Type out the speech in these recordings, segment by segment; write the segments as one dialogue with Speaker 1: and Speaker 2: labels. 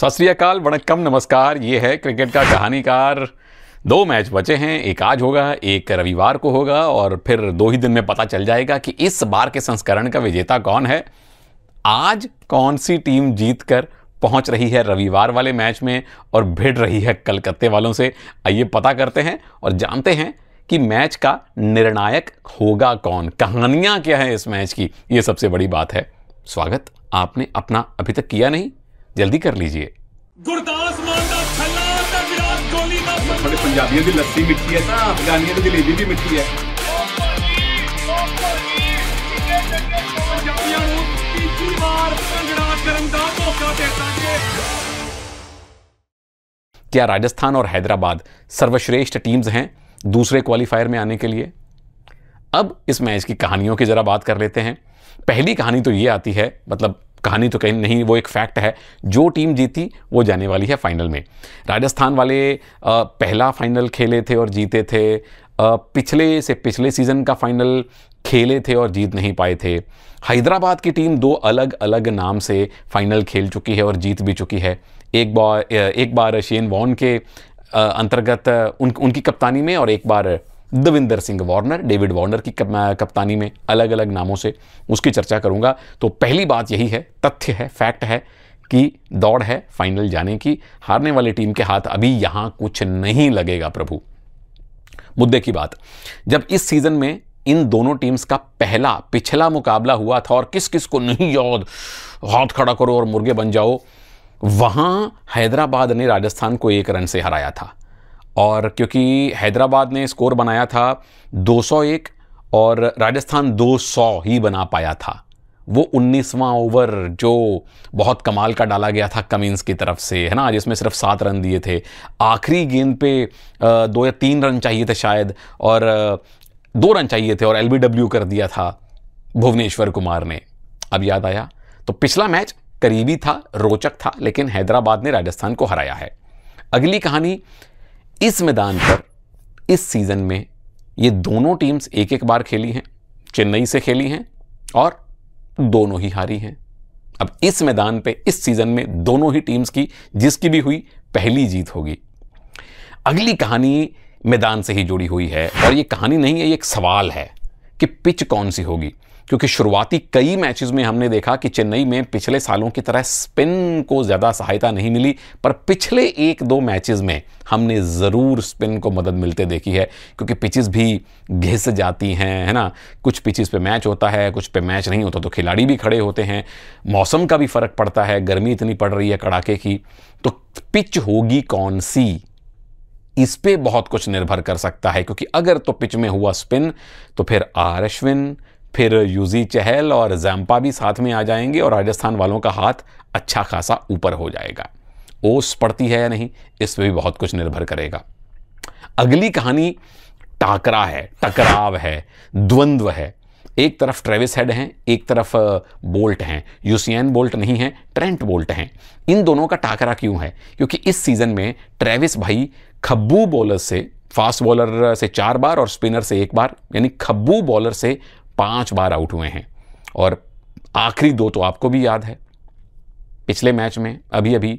Speaker 1: सत श्रीकाल वणक्कम नमस्कार ये है क्रिकेट का कहानीकार दो मैच बचे हैं एक आज होगा एक रविवार को होगा और फिर दो ही दिन में पता चल जाएगा कि इस बार के संस्करण का विजेता कौन है आज कौन सी टीम जीत कर पहुंच रही है रविवार वाले मैच में और भिड़ रही है कलकत्ते वालों से आइए पता करते हैं और जानते हैं कि मैच का निर्णायक होगा कौन कहानियां क्या है इस मैच की ये सबसे बड़ी बात है स्वागत आपने अपना अभी तक किया नहीं जल्दी कर लीजिए ਗੁਰਦਾਸ ਮਾਨ क्या राजस्थान और हैदराबाद सर्वश्रेष्ठ टीम्स हैं दूसरे क्वालिफायर में आने के लिए अब इस मैच की कहानियों की ज़रा बात कर लेते हैं पहली कहानी तो ये आती है मतलब कहानी तो कहीं नहीं वो एक फैक्ट है जो टीम जीती वो जाने वाली है फाइनल में राजस्थान वाले पहला फाइनल खेले थे और जीते थे पिछले से पिछले सीज़न का फाइनल खेले थे और जीत नहीं पाए थे हैदराबाद की टीम दो अलग अलग नाम से फाइनल खेल चुकी है और जीत भी चुकी है एक बार एक बार शेन वॉन के अंतर्गत उन उनकी कप्तानी में और एक बार Davinder Singh Warner David Warner की कप्तानी में अलग अलग नामों से उसकी चर्चा करूंगा तो पहली बात यही है तथ्य है फैक्ट है कि दौड़ है फाइनल जाने की हारने वाली टीम के हाथ अभी यहां कुछ नहीं लगेगा प्रभु मुद्दे की बात जब इस सीजन में इन दोनों टीम्स का पहला पिछला मुकाबला हुआ था और किस किस को नहीं याद हाथ खड़ा करो और मुर्गे बन जाओ वहां हैदराबाद ने राजस्थान को एक रन से हराया था और क्योंकि हैदराबाद ने स्कोर बनाया था 201 और राजस्थान 200 ही बना पाया था वो 19वां ओवर जो बहुत कमाल का डाला गया था कमिंस की तरफ से है ना जिसमें सिर्फ सात रन दिए थे आखिरी गेंद पे दो या तीन रन चाहिए थे शायद और दो रन चाहिए थे और एल कर दिया था भुवनेश्वर कुमार ने अब याद आया तो पिछला मैच करीबी था रोचक था लेकिन हैदराबाद ने राजस्थान को हराया है अगली कहानी इस मैदान पर इस सीज़न में ये दोनों टीम्स एक एक बार खेली हैं चेन्नई से खेली हैं और दोनों ही हारी हैं अब इस मैदान पे इस सीज़न में दोनों ही टीम्स की जिसकी भी हुई पहली जीत होगी अगली कहानी मैदान से ही जुड़ी हुई है और ये कहानी नहीं है ये एक सवाल है कि पिच कौन सी होगी क्योंकि शुरुआती कई मैचेस में हमने देखा कि चेन्नई में पिछले सालों की तरह स्पिन को ज़्यादा सहायता नहीं मिली पर पिछले एक दो मैचेस में हमने ज़रूर स्पिन को मदद मिलते देखी है क्योंकि पिचेस भी घिस जाती हैं है ना कुछ पिचेस पे मैच होता है कुछ पे मैच नहीं होता तो खिलाड़ी भी खड़े होते हैं मौसम का भी फ़र्क पड़ता है गर्मी इतनी पड़ रही है कड़ाके की तो पिच होगी कौन सी इस पे बहुत कुछ निर्भर कर सकता है क्योंकि अगर तो पिच में हुआ स्पिन तो फिर आर अश्विन फिर यूजी चहल और जैम्पा भी साथ में आ जाएंगे और राजस्थान वालों का हाथ अच्छा खासा ऊपर हो जाएगा ओस पड़ती है या नहीं इस पर भी बहुत कुछ निर्भर करेगा अगली कहानी टाकरा है टकराव है द्वंद्व है एक तरफ ट्रेविस हेड हैं एक तरफ बोल्ट हैं यूसियन बोल्ट नहीं है ट्रेंट बोल्ट हैं इन दोनों का टाकरा क्यों है क्योंकि इस सीज़न में ट्रेविस भाई खब्बू बॉलर से फास्ट बॉलर से चार बार और स्पिनर से एक बार यानी खब्बू बॉलर से पांच बार आउट हुए हैं और आखिरी दो तो आपको भी याद है पिछले मैच में अभी अभी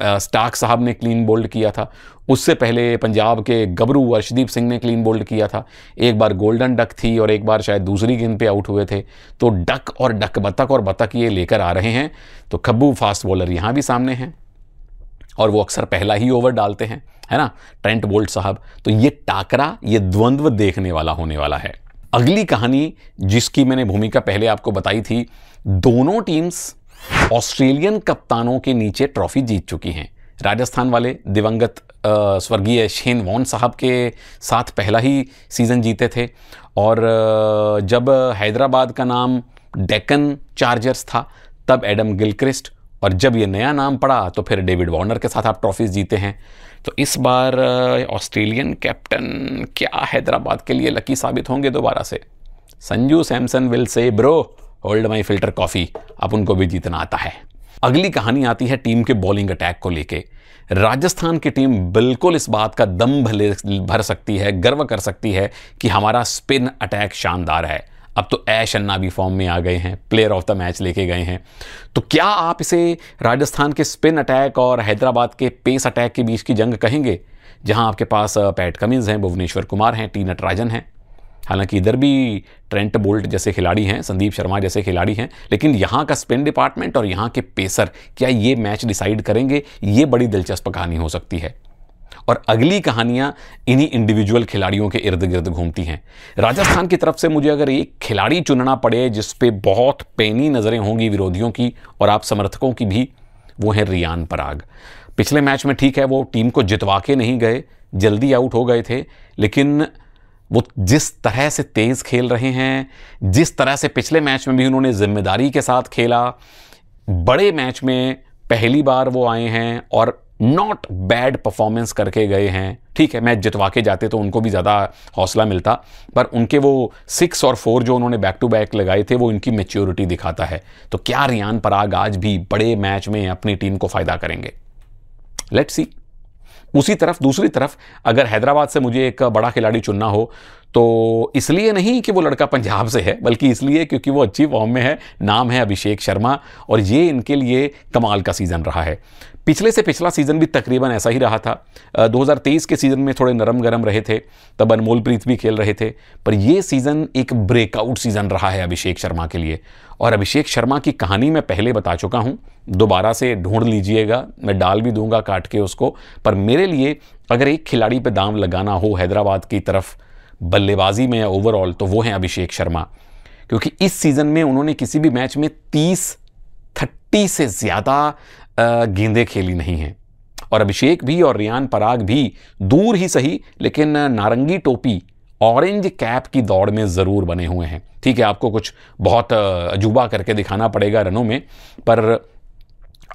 Speaker 1: स्टाक साहब ने क्लीन बोल्ड किया था उससे पहले पंजाब के गबरू अर्शदीप सिंह ने क्लीन बोल्ड किया था एक बार गोल्डन डक थी और एक बार शायद दूसरी गेंद पे आउट हुए थे तो डक और डक बतक और बतक ये लेकर आ रहे हैं तो खब्बू फास्ट बॉलर यहाँ भी सामने हैं और वो अक्सर पहला ही ओवर डालते हैं है ना ट्रेंट बोल्ट साहब तो ये टाकरा ये द्वंद्व देखने वाला होने वाला है अगली कहानी जिसकी मैंने भूमिका पहले आपको बताई थी दोनों टीम्स ऑस्ट्रेलियन कप्तानों के नीचे ट्रॉफी जीत चुकी हैं राजस्थान वाले दिवंगत स्वर्गीय शेन वॉन साहब के साथ पहला ही सीज़न जीते थे और जब हैदराबाद का नाम डेकन चार्जर्स था तब एडम गिलक्रिस्ट और जब ये नया नाम पड़ा तो फिर डेविड वार्नर के साथ आप ट्रॉफीज जीते हैं तो इस बार ऑस्ट्रेलियन कैप्टन क्या हैदराबाद के लिए लकी साबित होंगे दोबारा से संजू सैमसन विल से bro old my filter coffee अब उनको भी जीतना आता है अगली कहानी आती है टीम के बॉलिंग अटैक को लेके राजस्थान की टीम बिल्कुल इस बात का दम भले भर सकती है गर्व कर सकती है कि हमारा स्पिन अटैक शानदार है अब तो ऐश अन्ना भी फॉर्म में आ गए हैं प्लेयर ऑफ द मैच लेके गए हैं तो क्या आप इसे राजस्थान के स्पिन अटैक और हैदराबाद के पेस अटैक के बीच की जंग कहेंगे जहां आपके पास पैट कमिंस हैं भुवनेश्वर कुमार हैं टी नटराजन हैं हालांकि इधर भी ट्रेंट बोल्ट जैसे खिलाड़ी हैं संदीप शर्मा जैसे खिलाड़ी हैं लेकिन यहाँ का स्पिन डिपार्टमेंट और यहाँ के पेसर क्या ये मैच डिसाइड करेंगे ये बड़ी दिलचस्प कहानी हो सकती है और अगली कहानियाँ इन्हीं इंडिविजुअल खिलाड़ियों के इर्द गिर्द घूमती हैं राजस्थान की तरफ से मुझे अगर एक खिलाड़ी चुनना पड़े जिस पे बहुत पैनी नज़रें होंगी विरोधियों की और आप समर्थकों की भी वो है रियान पराग पिछले मैच में ठीक है वो टीम को जितवा के नहीं गए जल्दी आउट हो गए थे लेकिन वो जिस तरह से तेज़ खेल रहे हैं जिस तरह से पिछले मैच में भी उन्होंने जिम्मेदारी के साथ खेला बड़े मैच में पहली बार वो आए हैं और नॉट बैड परफॉर्मेंस करके गए हैं ठीक है मैच जितवा के जाते तो उनको भी ज़्यादा हौसला मिलता पर उनके वो सिक्स और फोर जो उन्होंने बैक टू बैक लगाए थे वो इनकी मेच्योरिटी दिखाता है तो क्या रियान पराग आज भी बड़े मैच में अपनी टीम को फ़ायदा करेंगे लेट्स सी उसी तरफ दूसरी तरफ अगर हैदराबाद से मुझे एक बड़ा खिलाड़ी चुनना हो तो इसलिए नहीं कि वो लड़का पंजाब से है बल्कि इसलिए क्योंकि वो अच्छी फॉर्म में है नाम है अभिषेक शर्मा और ये इनके लिए कमाल का सीज़न रहा है पिछले से पिछला सीज़न भी तकरीबन ऐसा ही रहा था 2023 के सीज़न में थोड़े नरम गरम रहे थे तब अनमोल प्रीत भी खेल रहे थे पर यह सीज़न एक ब्रेकआउट सीज़न रहा है अभिषेक शर्मा के लिए और अभिषेक शर्मा की कहानी मैं पहले बता चुका हूँ दोबारा से ढूंढ लीजिएगा मैं डाल भी दूंगा काट के उसको पर मेरे लिए अगर एक खिलाड़ी पर दाम लगाना हो हैदराबाद की तरफ बल्लेबाजी में या ओवरऑल तो वो हैं अभिषेक शर्मा क्योंकि इस सीज़न में उन्होंने किसी भी मैच में तीस थर्टी से ज़्यादा गेंदे खेली नहीं हैं और अभिषेक भी और रियान पराग भी दूर ही सही लेकिन नारंगी टोपी ऑरेंज कैप की दौड़ में ज़रूर बने हुए हैं ठीक है आपको कुछ बहुत अजूबा करके दिखाना पड़ेगा रनों में पर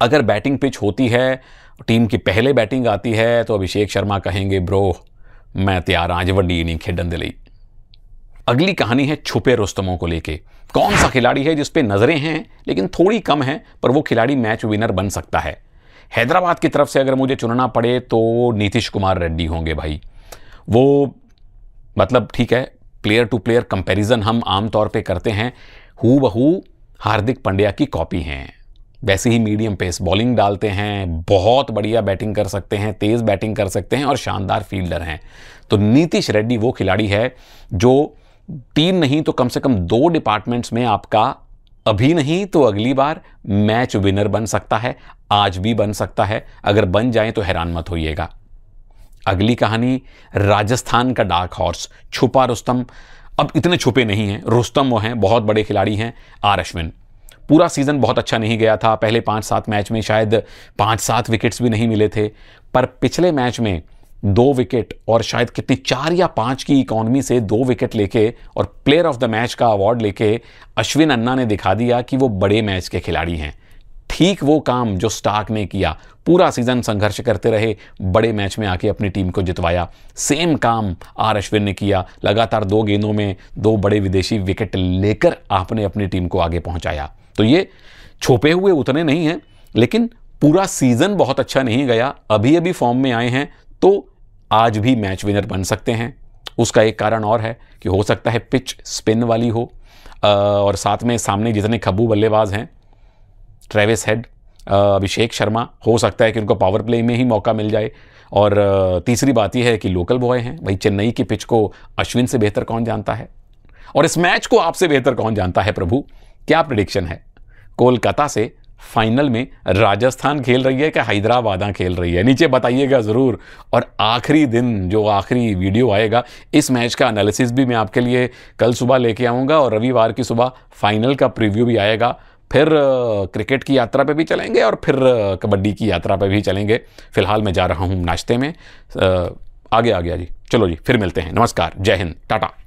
Speaker 1: अगर बैटिंग पिच होती है टीम की पहले बैटिंग आती है तो अभिषेक शर्मा कहेंगे ब्रो मैं तैयार आज वड्डी इनिंग खेडन दे अगली कहानी है छुपे रोस्तमों को लेके कौन सा खिलाड़ी है जिसपे नज़रें हैं लेकिन थोड़ी कम है पर वो खिलाड़ी मैच विनर बन सकता है हैदराबाद की तरफ से अगर मुझे चुनना पड़े तो नीतीश कुमार रेड्डी होंगे भाई वो मतलब ठीक है प्लेयर टू प्लेयर कंपैरिजन हम आमतौर पे करते हैं हु बहू हार्दिक पंड्या की कॉपी हैं वैसे ही मीडियम पेस बॉलिंग डालते हैं बहुत बढ़िया बैटिंग कर सकते हैं तेज़ बैटिंग कर सकते हैं और शानदार फील्डर हैं तो नीतीश रेड्डी वो खिलाड़ी है जो तीन नहीं तो कम से कम दो डिपार्टमेंट्स में आपका अभी नहीं तो अगली बार मैच विनर बन सकता है आज भी बन सकता है अगर बन जाए तो हैरान मत होइएगा अगली कहानी राजस्थान का डार्क हॉर्स छुपा रुस्तम अब इतने छुपे नहीं हैं रुस्तम वो हैं बहुत बड़े खिलाड़ी हैं आर अश्विन पूरा सीज़न बहुत अच्छा नहीं गया था पहले पांच सात मैच में शायद पांच सात विकेट्स भी नहीं मिले थे पर पिछले मैच में दो विकेट और शायद कितनी चार या पांच की इकोनॉमी से दो विकेट लेके और प्लेयर ऑफ द मैच का अवार्ड लेके अश्विन अन्ना ने दिखा दिया कि वो बड़े मैच के खिलाड़ी हैं ठीक वो काम जो स्टार्क ने किया पूरा सीजन संघर्ष करते रहे बड़े मैच में आके अपनी टीम को जितवाया सेम काम आर अश्विन ने किया लगातार दो गेंदों में दो बड़े विदेशी विकेट लेकर आपने अपनी टीम को आगे पहुंचाया तो ये छुपे हुए उतने नहीं हैं लेकिन पूरा सीजन बहुत अच्छा नहीं गया अभी अभी फॉर्म में आए हैं तो आज भी मैच विनर बन सकते हैं उसका एक कारण और है कि हो सकता है पिच स्पिन वाली हो और साथ में सामने जितने खब्बू बल्लेबाज हैं ट्रेविस हेड अभिषेक शर्मा हो सकता है कि उनको पावर प्ले में ही मौका मिल जाए और तीसरी बात यह है कि लोकल बॉय हैं भाई चेन्नई की पिच को अश्विन से बेहतर कौन जानता है और इस मैच को आपसे बेहतर कौन जानता है प्रभु क्या प्रडिक्शन है कोलकाता से फाइनल में राजस्थान खेल रही है कि हैदराबाद खेल रही है नीचे बताइएगा ज़रूर और आखिरी दिन जो आखिरी वीडियो आएगा इस मैच का एनालिसिस भी मैं आपके लिए कल सुबह लेके आऊँगा और रविवार की सुबह फाइनल का प्रीव्यू भी आएगा फिर क्रिकेट की यात्रा पे भी चलेंगे और फिर कबड्डी की यात्रा पे भी चलेंगे फ़िलहाल मैं जा रहा हूँ नाश्ते में आगे आ गया जी चलो जी फिर मिलते हैं नमस्कार जय हिंद टाटा